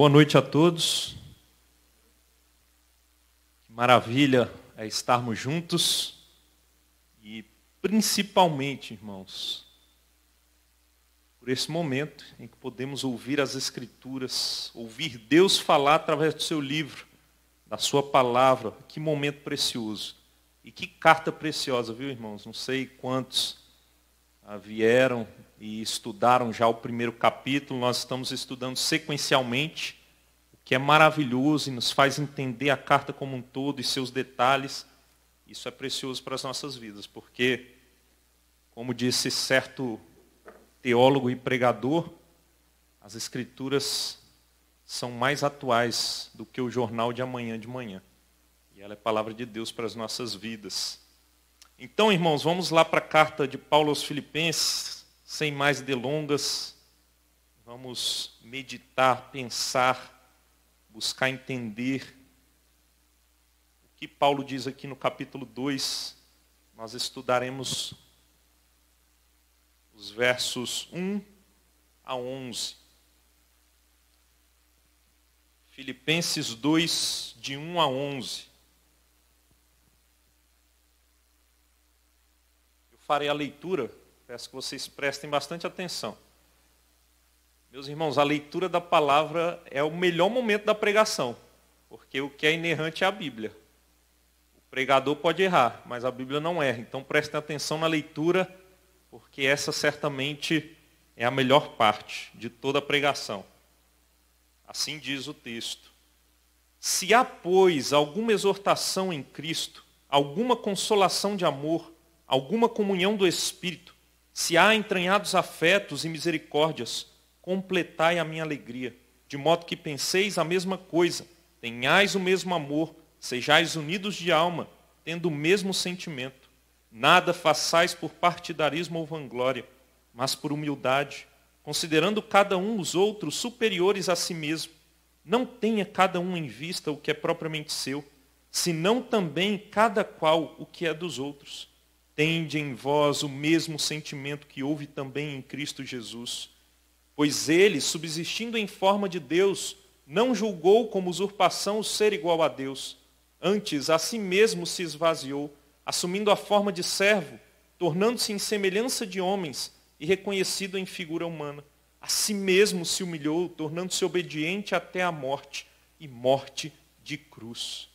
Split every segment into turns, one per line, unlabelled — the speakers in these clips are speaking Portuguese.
Boa noite a todos. Que maravilha é estarmos juntos e principalmente, irmãos, por esse momento em que podemos ouvir as Escrituras, ouvir Deus falar através do seu livro, da sua palavra. Que momento precioso. E que carta preciosa, viu, irmãos? Não sei quantos ah, vieram e estudaram já o primeiro capítulo, nós estamos estudando sequencialmente que é maravilhoso e nos faz entender a carta como um todo e seus detalhes. Isso é precioso para as nossas vidas, porque, como disse certo teólogo e pregador, as Escrituras são mais atuais do que o jornal de amanhã de manhã. E ela é palavra de Deus para as nossas vidas. Então, irmãos, vamos lá para a carta de Paulo aos Filipenses, sem mais delongas. Vamos meditar, pensar buscar entender o que Paulo diz aqui no capítulo 2. Nós estudaremos os versos 1 a 11. Filipenses 2, de 1 a 11. Eu farei a leitura, peço que vocês prestem bastante atenção. Meus irmãos, a leitura da palavra é o melhor momento da pregação, porque o que é inerrante é a Bíblia. O pregador pode errar, mas a Bíblia não erra. Então prestem atenção na leitura, porque essa certamente é a melhor parte de toda a pregação. Assim diz o texto. Se há, pois, alguma exortação em Cristo, alguma consolação de amor, alguma comunhão do Espírito, se há entranhados afetos e misericórdias, completai a minha alegria, de modo que penseis a mesma coisa, tenhais o mesmo amor, sejais unidos de alma, tendo o mesmo sentimento. Nada façais por partidarismo ou vanglória, mas por humildade, considerando cada um os outros superiores a si mesmo. Não tenha cada um em vista o que é propriamente seu, senão também cada qual o que é dos outros. Tende em vós o mesmo sentimento que houve também em Cristo Jesus Pois ele, subsistindo em forma de Deus, não julgou como usurpação o ser igual a Deus. Antes, a si mesmo se esvaziou, assumindo a forma de servo, tornando-se em semelhança de homens e reconhecido em figura humana. A si mesmo se humilhou, tornando-se obediente até a morte, e morte de cruz.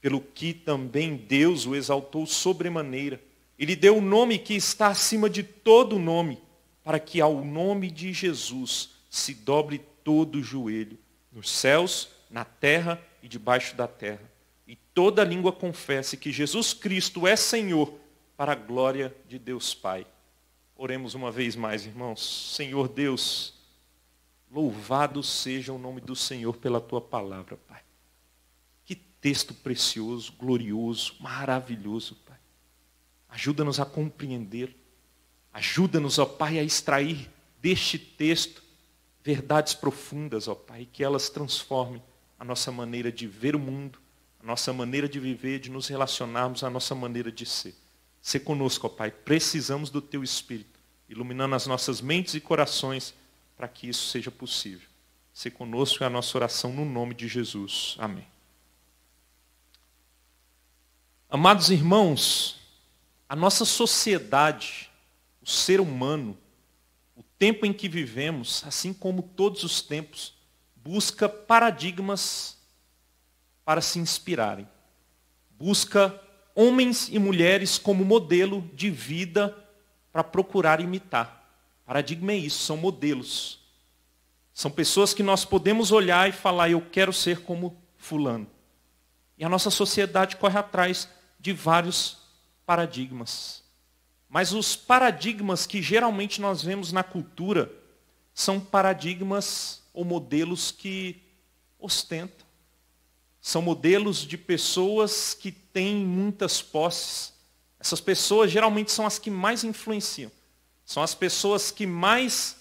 Pelo que também Deus o exaltou sobremaneira. Ele deu o nome que está acima de todo nome para que ao nome de Jesus se dobre todo o joelho, nos céus, na terra e debaixo da terra. E toda língua confesse que Jesus Cristo é Senhor, para a glória de Deus Pai. Oremos uma vez mais, irmãos. Senhor Deus, louvado seja o nome do Senhor pela tua palavra, Pai. Que texto precioso, glorioso, maravilhoso, Pai. Ajuda-nos a compreender Ajuda-nos, ó Pai, a extrair deste texto verdades profundas, ó Pai, que elas transformem a nossa maneira de ver o mundo, a nossa maneira de viver, de nos relacionarmos, a nossa maneira de ser. Se conosco, ó Pai, precisamos do Teu Espírito, iluminando as nossas mentes e corações para que isso seja possível. Se conosco é a nossa oração no nome de Jesus. Amém. Amados irmãos, a nossa sociedade, o ser humano, o tempo em que vivemos, assim como todos os tempos, busca paradigmas para se inspirarem. Busca homens e mulheres como modelo de vida para procurar imitar. Paradigma é isso, são modelos. São pessoas que nós podemos olhar e falar, eu quero ser como fulano. E a nossa sociedade corre atrás de vários paradigmas. Mas os paradigmas que geralmente nós vemos na cultura são paradigmas ou modelos que ostentam. São modelos de pessoas que têm muitas posses. Essas pessoas geralmente são as que mais influenciam. São as pessoas que mais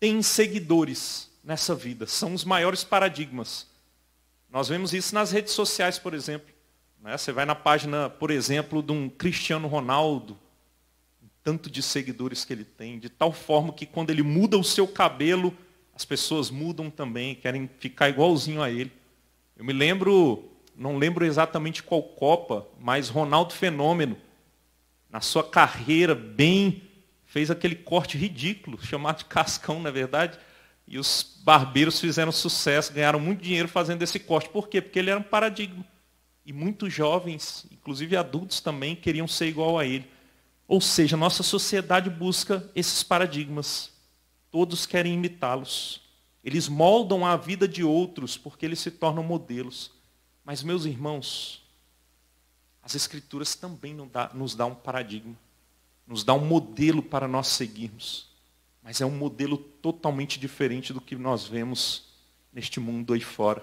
têm seguidores nessa vida. São os maiores paradigmas. Nós vemos isso nas redes sociais, por exemplo. Né? Você vai na página, por exemplo, de um Cristiano Ronaldo, tanto de seguidores que ele tem, de tal forma que quando ele muda o seu cabelo, as pessoas mudam também, querem ficar igualzinho a ele. Eu me lembro, não lembro exatamente qual Copa, mas Ronaldo Fenômeno, na sua carreira bem, fez aquele corte ridículo, chamado de cascão, na é verdade, e os barbeiros fizeram sucesso, ganharam muito dinheiro fazendo esse corte. Por quê? Porque ele era um paradigma. E muitos jovens, inclusive adultos também, queriam ser igual a ele. Ou seja, nossa sociedade busca esses paradigmas. Todos querem imitá-los. Eles moldam a vida de outros porque eles se tornam modelos. Mas, meus irmãos, as Escrituras também nos dão um paradigma, nos dá um modelo para nós seguirmos. Mas é um modelo totalmente diferente do que nós vemos neste mundo aí fora.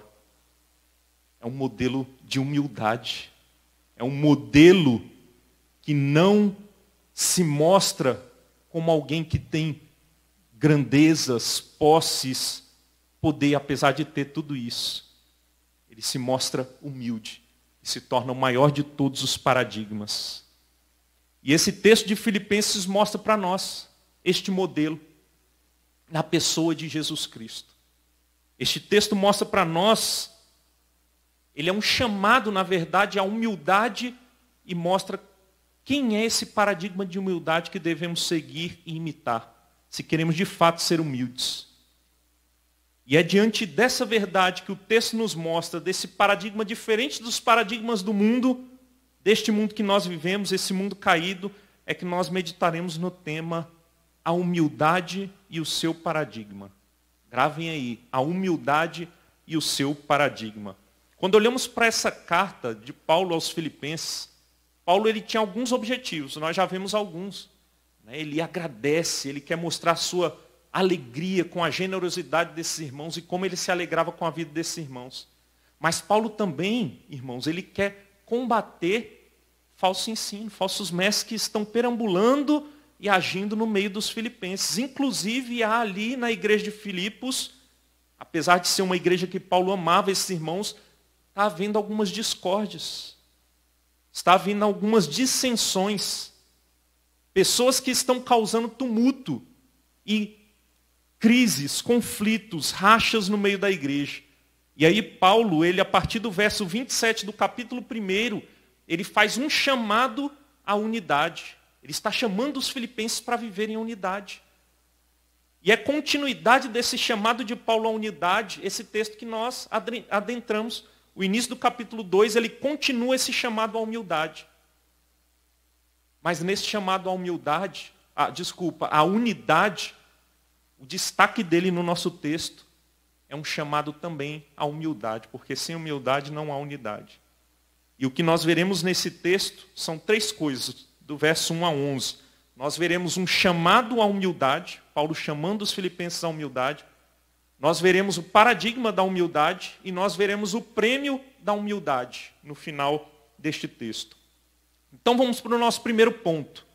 É um modelo de humildade. É um modelo que não se mostra como alguém que tem grandezas, posses, poder, apesar de ter tudo isso. Ele se mostra humilde e se torna o maior de todos os paradigmas. E esse texto de Filipenses mostra para nós este modelo na pessoa de Jesus Cristo. Este texto mostra para nós, ele é um chamado, na verdade, à humildade e mostra quem é esse paradigma de humildade que devemos seguir e imitar, se queremos de fato ser humildes? E é diante dessa verdade que o texto nos mostra, desse paradigma diferente dos paradigmas do mundo, deste mundo que nós vivemos, esse mundo caído, é que nós meditaremos no tema a humildade e o seu paradigma. Gravem aí, a humildade e o seu paradigma. Quando olhamos para essa carta de Paulo aos Filipenses, Paulo ele tinha alguns objetivos, nós já vimos alguns. Né? Ele agradece, ele quer mostrar a sua alegria com a generosidade desses irmãos e como ele se alegrava com a vida desses irmãos. Mas Paulo também, irmãos, ele quer combater falso ensino, falsos mestres que estão perambulando e agindo no meio dos filipenses. Inclusive, há ali na igreja de Filipos, apesar de ser uma igreja que Paulo amava esses irmãos, está havendo algumas discórdias Está havendo algumas dissensões. Pessoas que estão causando tumulto e crises, conflitos, rachas no meio da igreja. E aí Paulo, ele a partir do verso 27 do capítulo 1, ele faz um chamado à unidade. Ele está chamando os filipenses para viverem em unidade. E é continuidade desse chamado de Paulo à unidade, esse texto que nós adentramos o início do capítulo 2, ele continua esse chamado à humildade. Mas nesse chamado à humildade, a, ah, desculpa, à unidade, o destaque dele no nosso texto é um chamado também à humildade, porque sem humildade não há unidade. E o que nós veremos nesse texto são três coisas, do verso 1 a 11. Nós veremos um chamado à humildade, Paulo chamando os filipenses à humildade. Nós veremos o paradigma da humildade e nós veremos o prêmio da humildade no final deste texto. Então vamos para o nosso primeiro ponto,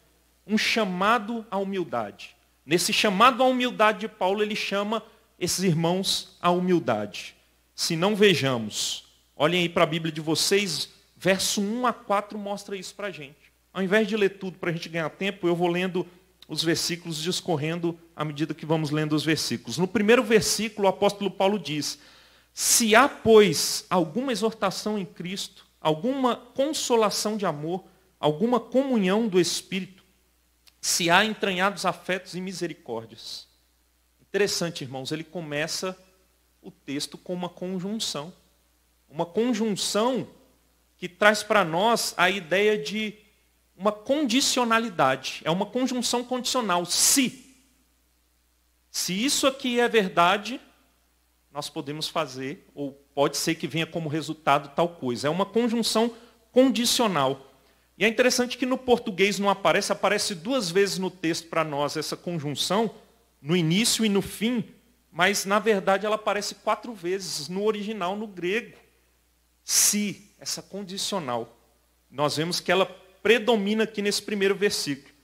um chamado à humildade. Nesse chamado à humildade de Paulo, ele chama esses irmãos à humildade. Se não vejamos, olhem aí para a Bíblia de vocês, verso 1 a 4 mostra isso para a gente. Ao invés de ler tudo para a gente ganhar tempo, eu vou lendo os versículos discorrendo à medida que vamos lendo os versículos. No primeiro versículo, o apóstolo Paulo diz: Se há, pois, alguma exortação em Cristo, alguma consolação de amor, alguma comunhão do Espírito, se há entranhados afetos e misericórdias. Interessante, irmãos, ele começa o texto com uma conjunção. Uma conjunção que traz para nós a ideia de uma condicionalidade, é uma conjunção condicional. Se. Se isso aqui é verdade, nós podemos fazer, ou pode ser que venha como resultado tal coisa. É uma conjunção condicional. E é interessante que no português não aparece, aparece duas vezes no texto para nós essa conjunção, no início e no fim, mas na verdade ela aparece quatro vezes no original, no grego. Se, essa condicional. Nós vemos que ela predomina aqui nesse primeiro versículo.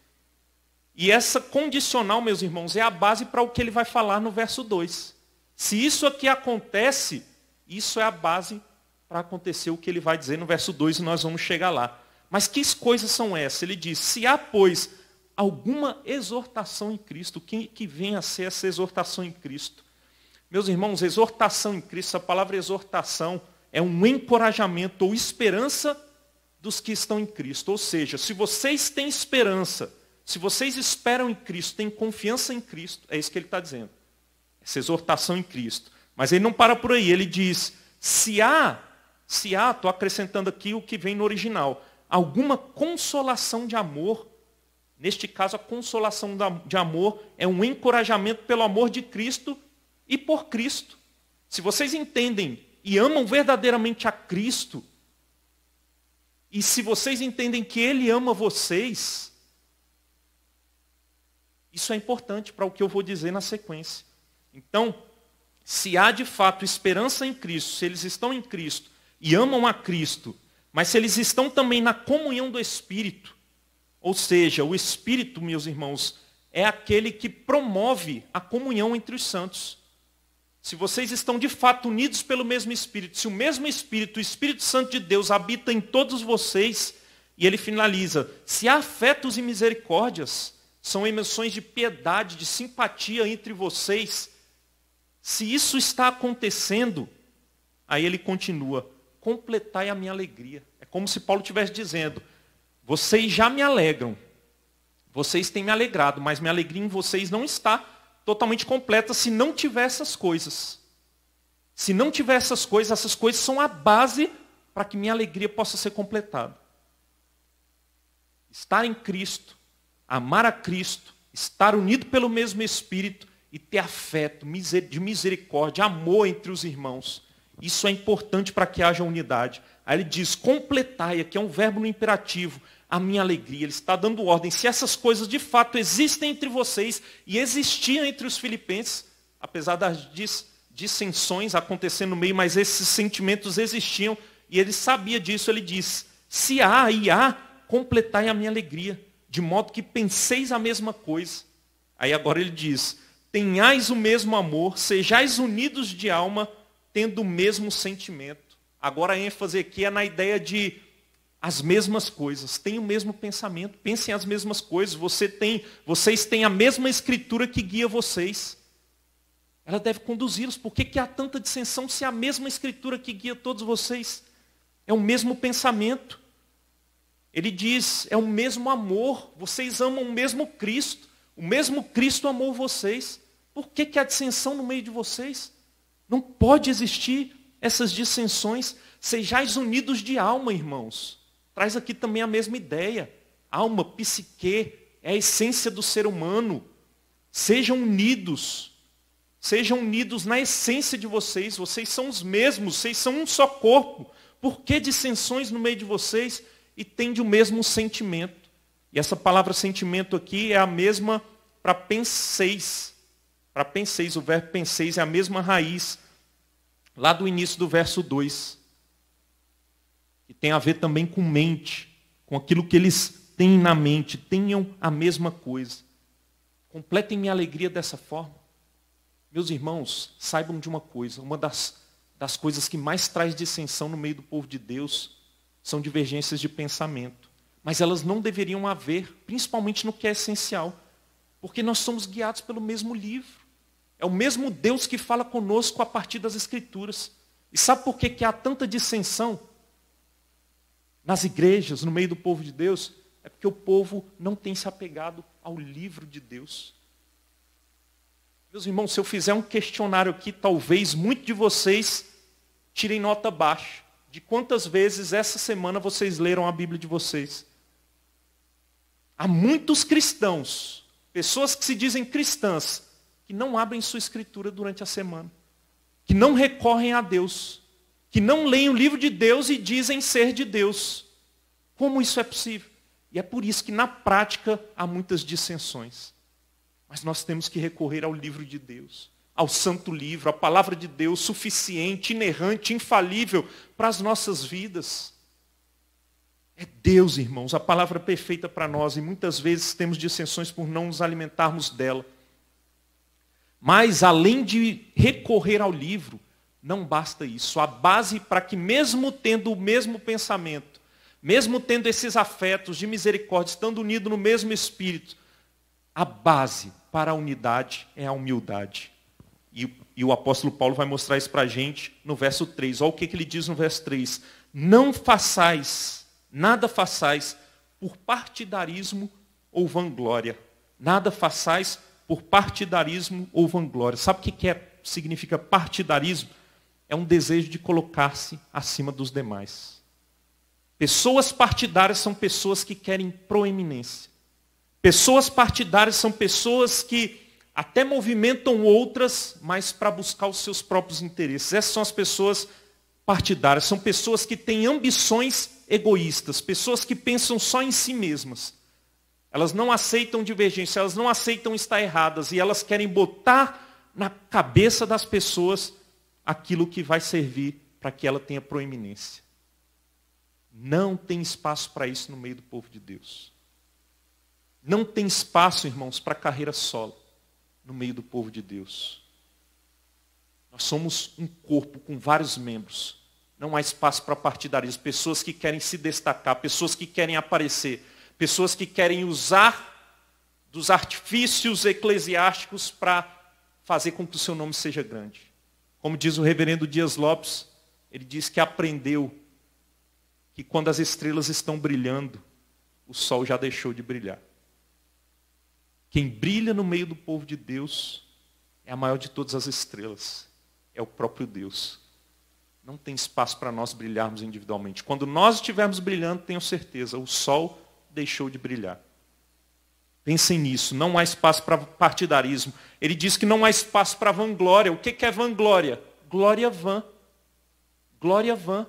E essa condicional, meus irmãos, é a base para o que ele vai falar no verso 2. Se isso aqui acontece, isso é a base para acontecer o que ele vai dizer no verso 2 e nós vamos chegar lá. Mas que coisas são essas? Ele diz: se há, pois, alguma exortação em Cristo, quem é que vem a ser essa exortação em Cristo? Meus irmãos, exortação em Cristo, a palavra exortação é um encorajamento ou esperança dos que estão em Cristo. Ou seja, se vocês têm esperança, se vocês esperam em Cristo, têm confiança em Cristo, é isso que ele está dizendo. Essa exortação em Cristo. Mas ele não para por aí, ele diz, se há, se há, estou acrescentando aqui o que vem no original, alguma consolação de amor, neste caso a consolação de amor é um encorajamento pelo amor de Cristo e por Cristo. Se vocês entendem e amam verdadeiramente a Cristo, e se vocês entendem que Ele ama vocês, isso é importante para o que eu vou dizer na sequência. Então, se há de fato esperança em Cristo, se eles estão em Cristo e amam a Cristo, mas se eles estão também na comunhão do Espírito, ou seja, o Espírito, meus irmãos, é aquele que promove a comunhão entre os santos se vocês estão de fato unidos pelo mesmo Espírito, se o mesmo Espírito, o Espírito Santo de Deus, habita em todos vocês, e ele finaliza, se há afetos e misericórdias, são emoções de piedade, de simpatia entre vocês, se isso está acontecendo, aí ele continua, completai a minha alegria. É como se Paulo estivesse dizendo, vocês já me alegram, vocês têm me alegrado, mas minha alegria em vocês não está, totalmente completa se não tiver essas coisas. Se não tiver essas coisas, essas coisas são a base para que minha alegria possa ser completada. Estar em Cristo, amar a Cristo, estar unido pelo mesmo Espírito e ter afeto, de misericórdia, amor entre os irmãos. Isso é importante para que haja unidade. Aí ele diz, completai, aqui é um verbo no imperativo, a minha alegria. Ele está dando ordem. Se essas coisas de fato existem entre vocês e existiam entre os filipenses, apesar das dis, dissensões acontecendo no meio, mas esses sentimentos existiam e ele sabia disso. Ele diz: Se há e há, completai a minha alegria, de modo que penseis a mesma coisa. Aí agora ele diz: Tenhais o mesmo amor, sejais unidos de alma, tendo o mesmo sentimento. Agora a ênfase aqui é na ideia de as mesmas coisas, têm o mesmo pensamento, pensem as mesmas coisas, você tem, vocês têm a mesma escritura que guia vocês. Ela deve conduzi-los. Por que, que há tanta dissensão se é a mesma escritura que guia todos vocês? É o mesmo pensamento. Ele diz, é o mesmo amor, vocês amam o mesmo Cristo, o mesmo Cristo amou vocês. Por que, que há dissensão no meio de vocês? Não pode existir essas dissensões. Sejais unidos de alma, irmãos traz aqui também a mesma ideia. Alma, psique, é a essência do ser humano. Sejam unidos. Sejam unidos na essência de vocês. Vocês são os mesmos, vocês são um só corpo. Por que dissensões no meio de vocês? E tende o mesmo sentimento. E essa palavra sentimento aqui é a mesma para penseis. Para penseis, o verbo penseis é a mesma raiz lá do início do verso 2 que tem a ver também com mente, com aquilo que eles têm na mente, tenham a mesma coisa. Completem minha alegria dessa forma. Meus irmãos, saibam de uma coisa, uma das, das coisas que mais traz dissensão no meio do povo de Deus são divergências de pensamento. Mas elas não deveriam haver, principalmente no que é essencial, porque nós somos guiados pelo mesmo livro. É o mesmo Deus que fala conosco a partir das Escrituras. E sabe por que, que há tanta dissensão? nas igrejas, no meio do povo de Deus, é porque o povo não tem se apegado ao livro de Deus. Meus irmãos, se eu fizer um questionário aqui, talvez muitos de vocês tirem nota baixa de quantas vezes essa semana vocês leram a Bíblia de vocês. Há muitos cristãos, pessoas que se dizem cristãs, que não abrem sua escritura durante a semana, que não recorrem a Deus, que não leem o livro de Deus e dizem ser de Deus. Como isso é possível? E é por isso que na prática há muitas dissensões. Mas nós temos que recorrer ao livro de Deus, ao santo livro, à palavra de Deus suficiente, inerrante, infalível para as nossas vidas. É Deus, irmãos, a palavra perfeita para nós, e muitas vezes temos dissensões por não nos alimentarmos dela. Mas, além de recorrer ao livro, não basta isso. A base para que, mesmo tendo o mesmo pensamento, mesmo tendo esses afetos de misericórdia, estando unidos no mesmo espírito, a base para a unidade é a humildade. E, e o apóstolo Paulo vai mostrar isso para a gente no verso 3. Olha o que, que ele diz no verso 3. Não façais, nada façais por partidarismo ou vanglória. Nada façais por partidarismo ou vanglória. Sabe o que, que é, significa partidarismo? é um desejo de colocar-se acima dos demais. Pessoas partidárias são pessoas que querem proeminência. Pessoas partidárias são pessoas que até movimentam outras, mas para buscar os seus próprios interesses. Essas são as pessoas partidárias. São pessoas que têm ambições egoístas, pessoas que pensam só em si mesmas. Elas não aceitam divergência, elas não aceitam estar erradas e elas querem botar na cabeça das pessoas aquilo que vai servir para que ela tenha proeminência. Não tem espaço para isso no meio do povo de Deus. Não tem espaço, irmãos, para carreira solo no meio do povo de Deus. Nós somos um corpo com vários membros. Não há espaço para partidarismo. Pessoas que querem se destacar, pessoas que querem aparecer, pessoas que querem usar dos artifícios eclesiásticos para fazer com que o seu nome seja grande. Como diz o reverendo Dias Lopes, ele diz que aprendeu que quando as estrelas estão brilhando, o sol já deixou de brilhar. Quem brilha no meio do povo de Deus é a maior de todas as estrelas, é o próprio Deus. Não tem espaço para nós brilharmos individualmente. Quando nós estivermos brilhando, tenho certeza, o sol deixou de brilhar. Pensem nisso, não há espaço para partidarismo. Ele diz que não há espaço para vanglória. O que, é vanglória? Glória vã. Glória vã.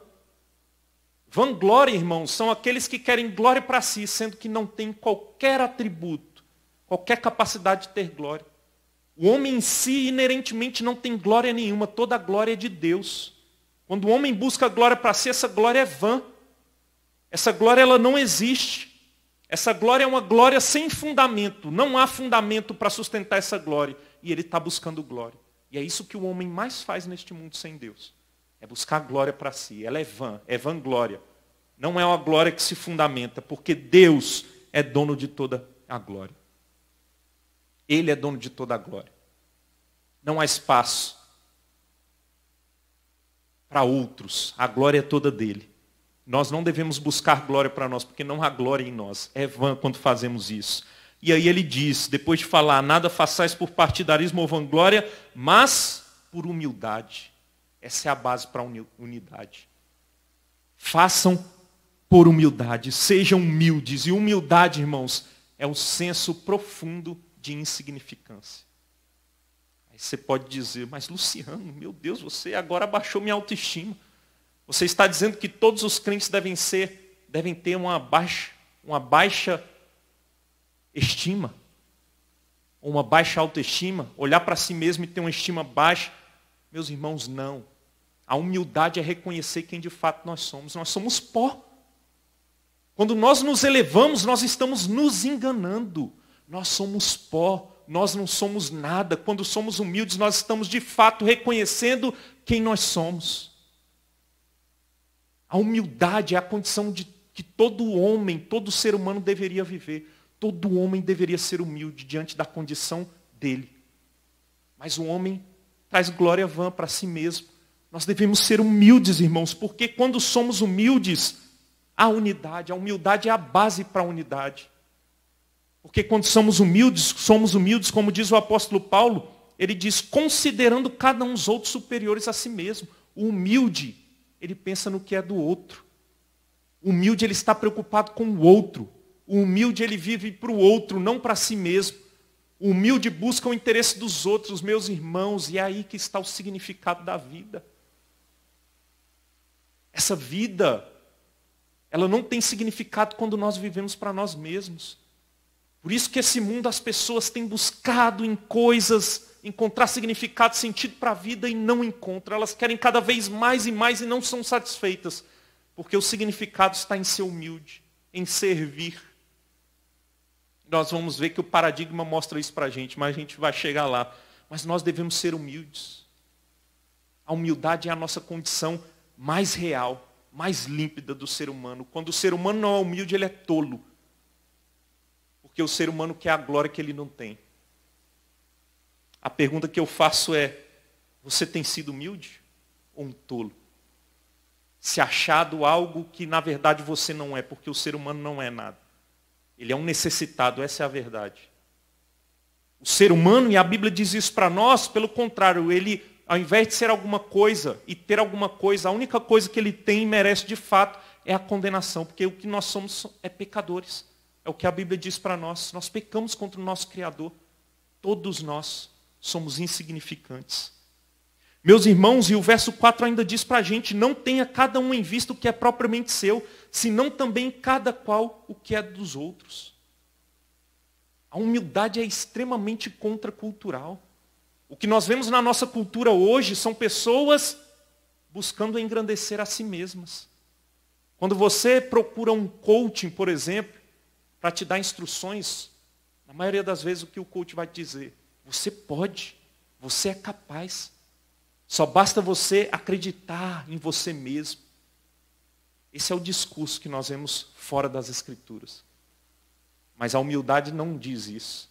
Vanglória, irmãos, são aqueles que querem glória para si, sendo que não tem qualquer atributo, qualquer capacidade de ter glória. O homem em si, inerentemente, não tem glória nenhuma, toda a glória é de Deus. Quando o homem busca glória para si, essa glória é vã. Essa glória ela não existe. Essa glória é uma glória sem fundamento. Não há fundamento para sustentar essa glória. E ele está buscando glória. E é isso que o homem mais faz neste mundo sem Deus. É buscar glória para si. Ela é vã, é vanglória. Não é uma glória que se fundamenta, porque Deus é dono de toda a glória. Ele é dono de toda a glória. Não há espaço para outros. A glória é toda dele. Nós não devemos buscar glória para nós, porque não há glória em nós. É vã quando fazemos isso. E aí ele diz, depois de falar, nada façais por partidarismo ou vanglória, mas por humildade. Essa é a base para a unidade. Façam por humildade, sejam humildes. E humildade, irmãos, é um senso profundo de insignificância. Aí você pode dizer, mas Luciano, meu Deus, você agora abaixou minha autoestima. Você está dizendo que todos os crentes devem ser, devem ter uma baixa, uma baixa estima, uma baixa autoestima, olhar para si mesmo e ter uma estima baixa. Meus irmãos, não. A humildade é reconhecer quem de fato nós somos. Nós somos pó. Quando nós nos elevamos, nós estamos nos enganando. Nós somos pó, nós não somos nada. Quando somos humildes, nós estamos de fato reconhecendo quem nós somos. A humildade é a condição de, que todo homem, todo ser humano deveria viver. Todo homem deveria ser humilde diante da condição dele. Mas o homem traz glória vã para si mesmo. Nós devemos ser humildes, irmãos, porque quando somos humildes, há unidade. A humildade é a base para a unidade. Porque quando somos humildes, somos humildes, como diz o apóstolo Paulo, ele diz, considerando cada um os outros superiores a si mesmo. O humilde ele pensa no que é do outro. O humilde, ele está preocupado com o outro. O humilde, ele vive para o outro, não para si mesmo. O humilde busca o interesse dos outros, meus irmãos, e é aí que está o significado da vida. Essa vida, ela não tem significado quando nós vivemos para nós mesmos. Por isso que esse mundo as pessoas têm buscado em coisas encontrar significado, sentido para a vida e não encontra. Elas querem cada vez mais e mais e não são satisfeitas, porque o significado está em ser humilde, em servir. Nós vamos ver que o paradigma mostra isso para a gente, mas a gente vai chegar lá. Mas nós devemos ser humildes. A humildade é a nossa condição mais real, mais límpida do ser humano. Quando o ser humano não é humilde, ele é tolo. Porque o ser humano quer a glória que ele não tem. A pergunta que eu faço é: você tem sido humilde ou um tolo? Se achado algo que na verdade você não é, porque o ser humano não é nada. Ele é um necessitado, essa é a verdade. O ser humano, e a Bíblia diz isso para nós, pelo contrário, ele, ao invés de ser alguma coisa e ter alguma coisa, a única coisa que ele tem e merece de fato é a condenação, porque o que nós somos é pecadores. É o que a Bíblia diz para nós. Nós pecamos contra o nosso Criador, todos nós somos insignificantes. Meus irmãos, e o verso 4 ainda diz para a gente: não tenha cada um em vista o que é propriamente seu, senão também cada qual o que é dos outros. A humildade é extremamente contracultural. O que nós vemos na nossa cultura hoje são pessoas buscando engrandecer a si mesmas. Quando você procura um coaching, por exemplo, para te dar instruções, na maioria das vezes o que o coach vai te dizer? Você pode, você é capaz. Só basta você acreditar em você mesmo. Esse é o discurso que nós vemos fora das Escrituras. Mas a humildade não diz isso.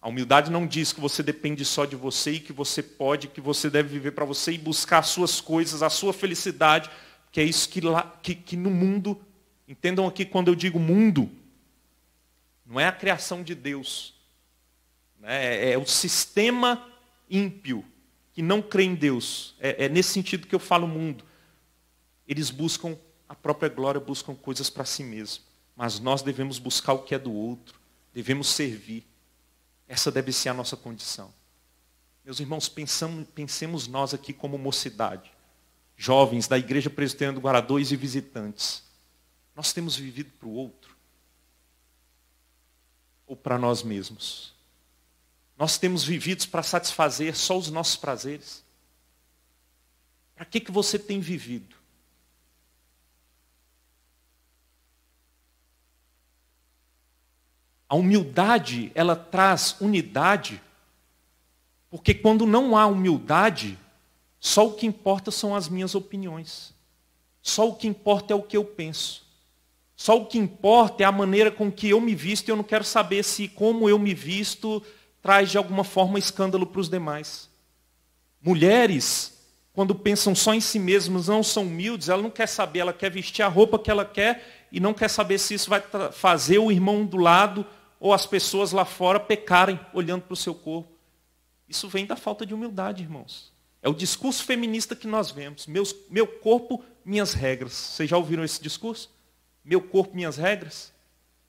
A humildade não diz que você depende só de você e que você pode, que você deve viver para você e buscar as suas coisas, a sua felicidade, que é isso que, lá, que, que no mundo, entendam aqui quando eu digo mundo, não é a criação de Deus, né? É, é o sistema ímpio que não crê em Deus. É, é nesse sentido que eu falo o mundo. Eles buscam a própria glória, buscam coisas para si mesmo. Mas nós devemos buscar o que é do outro. Devemos servir. Essa deve ser a nossa condição. Meus irmãos, pensamos, pensemos nós aqui como mocidade, jovens da Igreja Presbiteriana do Guará e visitantes. Nós temos vivido para o outro? Ou para nós mesmos? Nós temos vivido para satisfazer só os nossos prazeres. Para que, que você tem vivido? A humildade, ela traz unidade, porque quando não há humildade, só o que importa são as minhas opiniões. Só o que importa é o que eu penso. Só o que importa é a maneira com que eu me visto. e Eu não quero saber se como eu me visto traz de alguma forma escândalo para os demais. Mulheres, quando pensam só em si mesmas, não são humildes, ela não quer saber, ela quer vestir a roupa que ela quer e não quer saber se isso vai fazer o irmão do lado ou as pessoas lá fora pecarem olhando para o seu corpo. Isso vem da falta de humildade, irmãos. É o discurso feminista que nós vemos. Meus, meu corpo, minhas regras. Vocês já ouviram esse discurso? Meu corpo, minhas regras?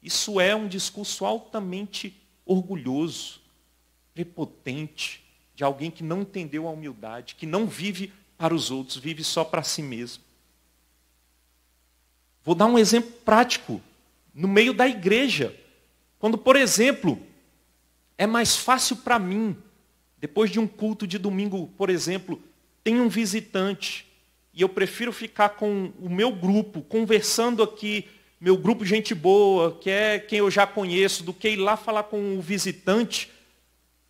Isso é um discurso altamente orgulhoso prepotente, de alguém que não entendeu a humildade, que não vive para os outros, vive só para si mesmo. Vou dar um exemplo prático, no meio da igreja. Quando, por exemplo, é mais fácil para mim, depois de um culto de domingo, por exemplo, tem um visitante, e eu prefiro ficar com o meu grupo, conversando aqui, meu grupo gente boa, que é quem eu já conheço, do que ir lá falar com o visitante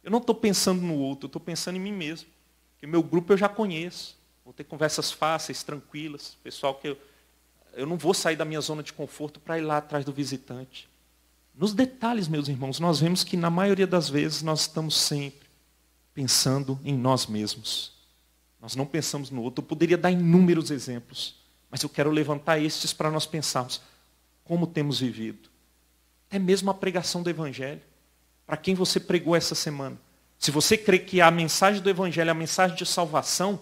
eu não estou pensando no outro, eu estou pensando em mim mesmo. Porque meu grupo eu já conheço. Vou ter conversas fáceis, tranquilas. Pessoal que eu, eu não vou sair da minha zona de conforto para ir lá atrás do visitante. Nos detalhes, meus irmãos, nós vemos que na maioria das vezes nós estamos sempre pensando em nós mesmos. Nós não pensamos no outro. Eu poderia dar inúmeros exemplos, mas eu quero levantar estes para nós pensarmos como temos vivido. Até mesmo a pregação do Evangelho para quem você pregou essa semana. Se você crê que a mensagem do Evangelho é a mensagem de salvação,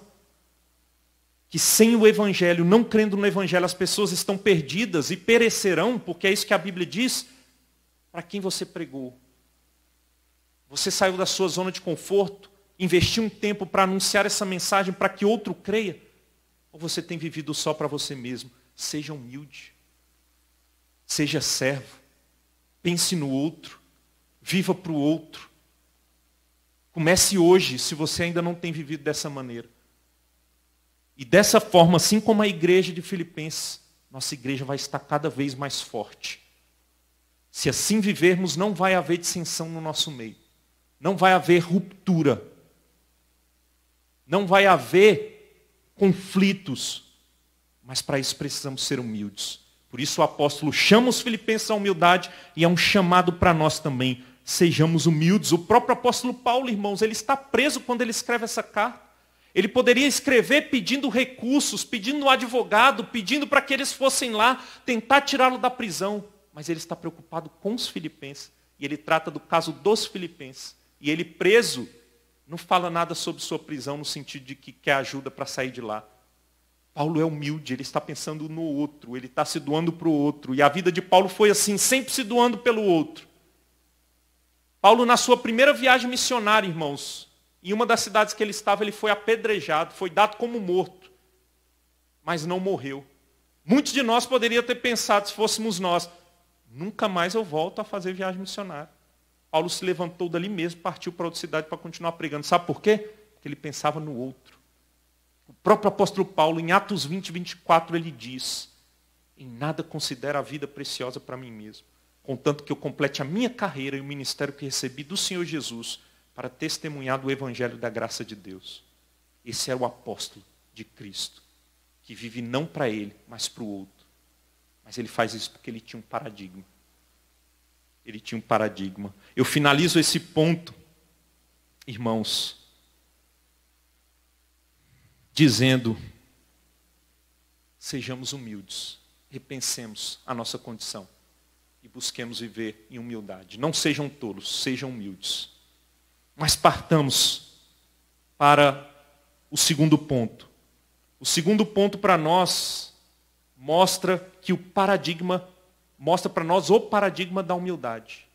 que sem o Evangelho, não crendo no Evangelho, as pessoas estão perdidas e perecerão, porque é isso que a Bíblia diz, para quem você pregou. Você saiu da sua zona de conforto, investiu um tempo para anunciar essa mensagem para que outro creia, ou você tem vivido só para você mesmo? Seja humilde, seja servo, pense no outro Viva para o outro. Comece hoje, se você ainda não tem vivido dessa maneira. E dessa forma, assim como a igreja de Filipenses, nossa igreja vai estar cada vez mais forte. Se assim vivermos, não vai haver dissensão no nosso meio. Não vai haver ruptura. Não vai haver conflitos. Mas para isso precisamos ser humildes. Por isso o apóstolo chama os filipenses à humildade e é um chamado para nós também. Sejamos humildes. O próprio apóstolo Paulo, irmãos, ele está preso quando ele escreve essa carta. Ele poderia escrever pedindo recursos, pedindo um advogado, pedindo para que eles fossem lá tentar tirá-lo da prisão. Mas ele está preocupado com os filipenses. E ele trata do caso dos filipenses. E ele preso não fala nada sobre sua prisão no sentido de que quer ajuda para sair de lá. Paulo é humilde, ele está pensando no outro, ele está se doando para o outro. E a vida de Paulo foi assim, sempre se doando pelo outro. Paulo, na sua primeira viagem missionária, irmãos, em uma das cidades que ele estava, ele foi apedrejado, foi dado como morto, mas não morreu. Muitos de nós poderiam ter pensado, se fôssemos nós, nunca mais eu volto a fazer viagem missionária. Paulo se levantou dali mesmo, partiu para outra cidade para continuar pregando. Sabe por quê? Porque ele pensava no outro. O próprio apóstolo Paulo, em Atos 20, 24, ele diz: Em nada considero a vida preciosa para mim mesmo contanto que eu complete a minha carreira e o ministério que recebi do Senhor Jesus para testemunhar do Evangelho da graça de Deus. Esse era o apóstolo de Cristo, que vive não para ele, mas para o outro. Mas ele faz isso porque ele tinha um paradigma. Ele tinha um paradigma. Eu finalizo esse ponto, irmãos, dizendo: sejamos humildes, repensemos a nossa condição e busquemos viver em humildade. Não sejam tolos, sejam humildes. Mas partamos para o segundo ponto. O segundo ponto para nós mostra que o paradigma mostra para nós o paradigma da humildade.